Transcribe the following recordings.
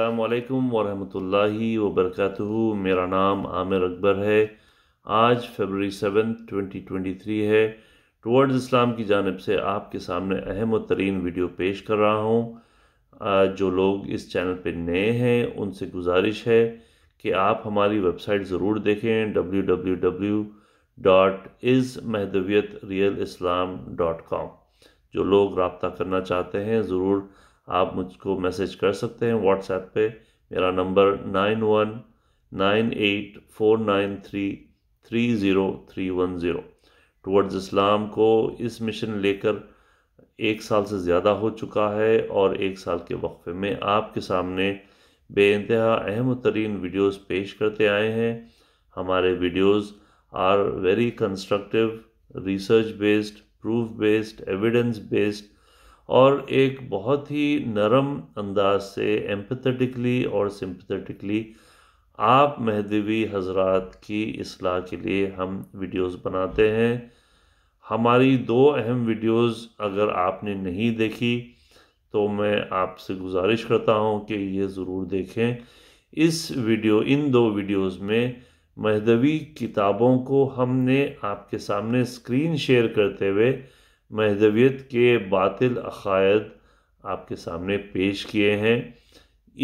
अल्लाम वरहमतुल्लाहि वबरकatuह मेरा नाम आमिर अकबर है आज February seven twenty twenty three है टूवर्ड्स इस्लाम की जानब से आपके सामने अहम और तरीन वीडियो पेश कर रहा हूँ जो लोग इस चैनल पर नए हैं उनसे गुजारिश है कि आप हमारी वेबसाइट ज़रूर देखें W W W dot is Mahdaviyat real Islam dot com जो लोग रबता करना चाहते हैं ज़रूर आप मुझको मैसेज कर सकते हैं व्हाट्सएप पे मेरा number nine one nine eight four nine three three zero three one zero towards Islam को इस मिशन लेकर एक साल से ज़्यादा हो चुका है और एक साल के वक्फे में आपके सामने बेानतहा अहम तरीन वीडियोज़ पेश करते आए हैं हमारे videos are very constructive research based proof based evidence based और एक बहुत ही नरम अंदाज से एम्पथेटिकली और सिंपथेटिकली आप महदवी हजरात की असलाह के लिए हम वीडियोस बनाते हैं हमारी दो अहम वीडियोस अगर आपने नहीं देखी तो मैं आपसे गुजारिश करता हूं कि ये ज़रूर देखें इस वीडियो इन दो वीडियोस में महदवी किताबों को हमने आपके सामने स्क्रीन शेयर करते हुए महदवियत के बातिल अकायद आपके सामने पेश किए हैं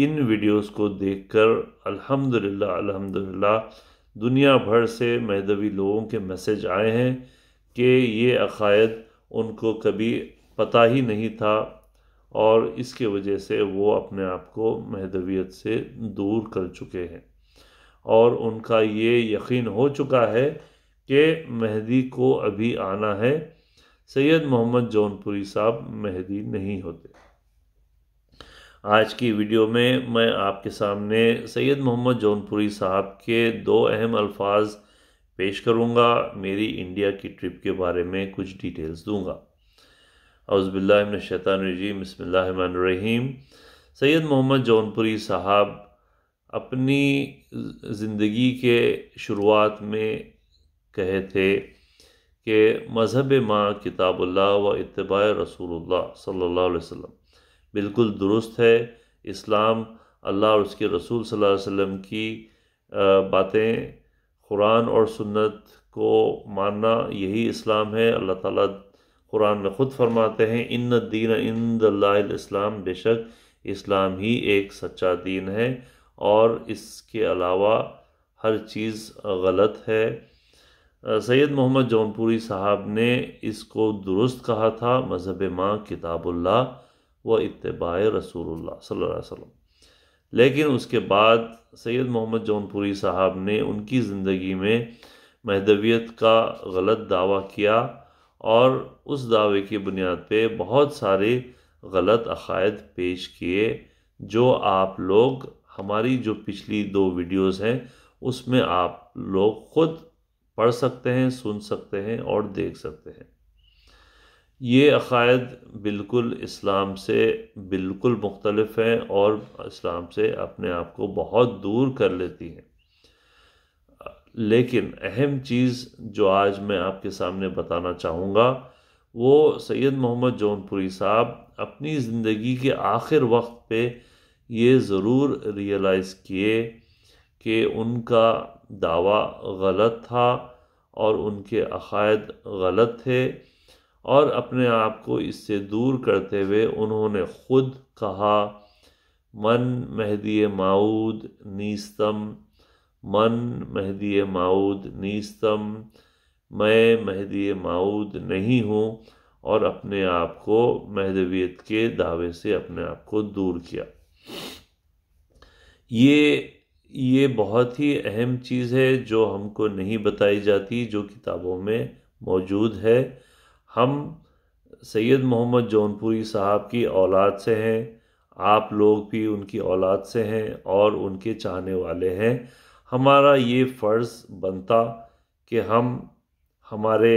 इन वीडियोस को देखकर अल्हम्दुलिल्लाह अल्हम्दुलिल्लाह दुनिया भर से महदवी लोगों के मैसेज आए हैं कि ये अकायद उनको कभी पता ही नहीं था और इसके वजह से वो अपने आप को महदवियत से दूर कर चुके हैं और उनका ये यकीन हो चुका है कि मेहदी को अभी आना है सैयद मोहम्मद जौनपुरी साहब मेहदी नहीं होते आज की वीडियो में मैं आपके सामने सैयद मोहम्मद जौनपुरी साहब के दो अहम अल्फाज पेश करूंगा मेरी इंडिया की ट्रिप के बारे में कुछ डिटेल्स दूंगा शैतानजी बसमीम सैयद मोहम्मद जौनपुरी साहब अपनी ज़िंदगी के शुरुआत में कहे थे कि मज़हब माँ किताबुल्ला व इतबा रसूलुल्लाह सल्लल्लाहु अलैहि वसल्लम बिल्कुल दुरुस्त है इस्लाम अल्लाह और उसके रसूल सल्लल्लाहु अलैहि वसल्लम की बातें कुरान और सुन्नत को मानना यही इस्लाम है अल्लाह ताला कुरान में ख़ुद फरमाते हैं इन दीन इन इस्लाम बेशक इस्लाम ही एक सच्चा दीन है और इसके अलावा हर चीज़ गलत है सैयद मोहम्मद जौनपुरी साहब ने इसको दुरुस्त कहा था मज़हब माँ किताबुल्ला व इतबा रसूलुल्लाह सल्लल्लाहु अलैहि वसल्लम लेकिन उसके बाद सैयद मोहम्मद जौनपुरी साहब ने उनकी ज़िंदगी में महदवियत का गलत दावा किया और उस दावे की बुनियाद पे बहुत सारे गलत अकायद पेश किए जो आप लोग हमारी जो पिछली दो वीडियोस हैं उसमें आप लोग ख़ुद पढ़ सकते हैं सुन सकते हैं और देख सकते हैं ये अकायद बिल्कुल इस्लाम से बिल्कुल मुख्तलफ हैं और इस्लाम से अपने आप को बहुत दूर कर लेती हैं लेकिन अहम चीज़ जो आज मैं आपके सामने बताना चाहूँगा वो सैयद मोहम्मद जौनपुरी साहब अपनी ज़िंदगी के आखिर वक्त पे ये ज़रूर रियलाइज़ किए कि उनका दावा गलत था और उनके अक़ायद गलत थे और अपने आप को इससे दूर करते हुए उन्होंने ख़ुद कहा मन महदी माऊद नीस्तम मन महदी माऊद नीस्तम मैं महदी माऊद नहीं हूँ और अपने आप को महदवियत के दावे से अपने आप को दूर किया ये ये बहुत ही अहम चीज़ है जो हमको नहीं बताई जाती जो किताबों में मौजूद है हम सैयद मोहम्मद जौनपुरी साहब की औलाद से हैं आप लोग भी उनकी औलाद से हैं और उनके चाहने वाले हैं हमारा ये फ़र्ज़ बनता कि हम हमारे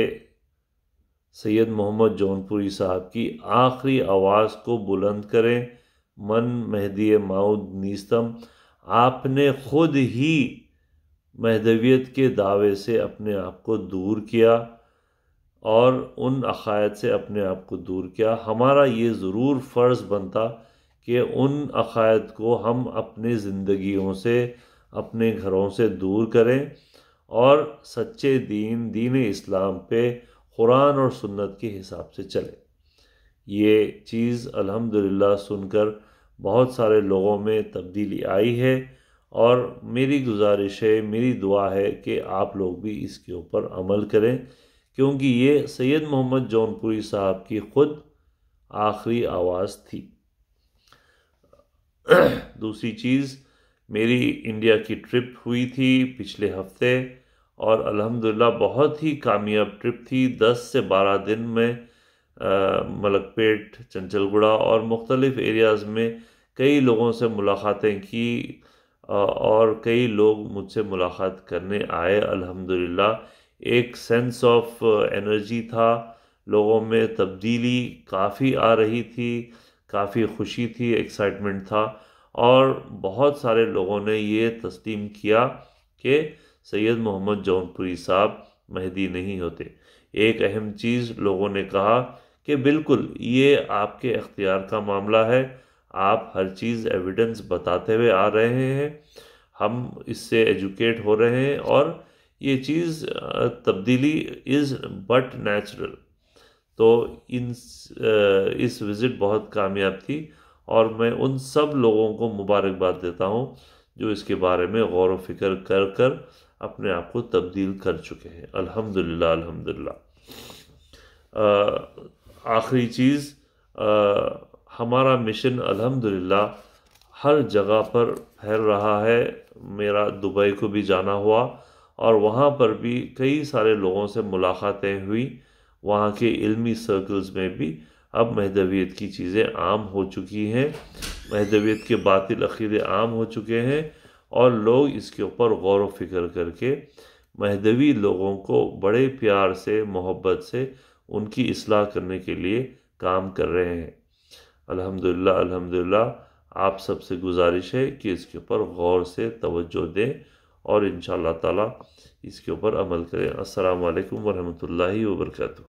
सैयद मोहम्मद जौनपुरी साहब की आखिरी आवाज़ को बुलंद करें मन मेहदी माउद नीस्तम आपने खुद ही महदवियत के दावे से अपने आप को दूर किया और उन अकायद से अपने आप को दूर किया हमारा ये ज़रूर फ़र्ज़ बनता कि उन अकायद को हम अपनी ज़िंदगियों से अपने घरों से दूर करें और सच्चे दीन दीन इस्लाम पे कुरान और सुन्नत के हिसाब से चलें ये चीज़ अल्हम्दुलिल्लाह सुनकर बहुत सारे लोगों में तब्दीली आई है और मेरी गुजारिश है मेरी दुआ है कि आप लोग भी इसके ऊपर अमल करें क्योंकि ये सैयद मोहम्मद जौनपुरी साहब की ख़ुद आखिरी आवाज़ थी दूसरी चीज़ मेरी इंडिया की ट्रिप हुई थी पिछले हफ्ते और अल्हम्दुलिल्लाह बहुत ही कामयाब ट्रिप थी 10 से 12 दिन में मलकपेट चंचलगुड़ा और मुख्तलिफ़ एरियाज़ में कई लोगों से मुलाकातें की और कई लोग मुझसे मुलाकात करने आए अल्हम्दुलिल्लाह एक सेंस ऑफ एनर्जी था लोगों में तब्दीली काफ़ी आ रही थी काफ़ी खुशी थी एक्साइटमेंट था और बहुत सारे लोगों ने ये तस्लीम किया कि सैयद मोहम्मद जौनपुरी साहब महदी नहीं होते एक अहम चीज़ लोगों ने कहा कि बिल्कुल ये आपके अख्तियार का मामला है आप हर चीज़ एविडेंस बताते हुए आ रहे हैं हम इससे एजुकेट हो रहे हैं और ये चीज़ तब्दीली इज़ बट नेचुरल तो इन इस विज़िट बहुत कामयाब थी और मैं उन सब लोगों को मुबारकबाद देता हूँ जो इसके बारे में गौर व फिक्र कर कर अपने आप को तब्दील कर चुके हैं अल्हम्दुलिल्लाह अल्हम्दुलिल्लाह आखिरी चीज़ हमारा मिशन अल्हम्दुलिल्लाह हर जगह पर फैल रहा है मेरा दुबई को भी जाना हुआ और वहाँ पर भी कई सारे लोगों से मुलाकातें हुई वहाँ के इल्मी सर्कल्स में भी अब महदवियत की चीज़ें आम हो चुकी हैं महदवियत के बातिल अकीदे आम हो चुके हैं और लोग इसके ऊपर गौर व फिक्र करके महदवी लोगों को बड़े प्यार से मोहब्बत से उनकी असलाह करने के लिए काम कर रहे हैं अल्हम्दुलिल्लाह अल्हम्दुलिल्लाह आप सबसे गुजारिश है कि इसके ऊपर गौर से तवज्जो दें और इन ताला इसके ऊपर अमल करें असल वालेकुम वरहमतुल्लाहि